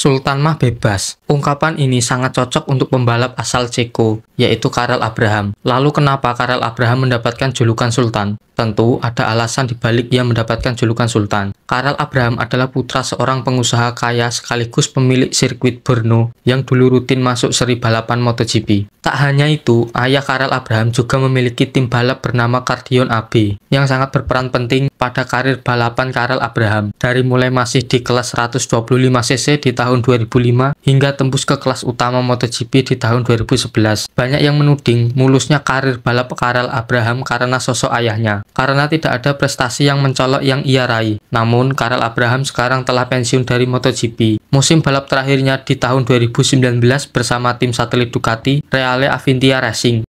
Sultan mah bebas. Ungkapan ini sangat cocok untuk pembalap asal Ceko, yaitu Karel Abraham. Lalu kenapa Karel Abraham mendapatkan julukan Sultan? Tentu ada alasan dibalik ia mendapatkan julukan Sultan. Karel Abraham adalah putra seorang pengusaha kaya sekaligus pemilik sirkuit Brno yang dulu rutin masuk seri balapan MotoGP. Tak hanya itu, ayah Karel Abraham juga memiliki tim balap bernama Cardion AB yang sangat berperan penting pada karir balapan Karel Abraham dari mulai masih di kelas 125cc di tahun tahun 2005 hingga tembus ke kelas utama MotoGP di tahun 2011. Banyak yang menuding mulusnya karir balap Karel Abraham karena sosok ayahnya, karena tidak ada prestasi yang mencolok yang ia raih. Namun, Karel Abraham sekarang telah pensiun dari MotoGP. Musim balap terakhirnya di tahun 2019 bersama tim satelit Ducati, Reale Avintia Racing.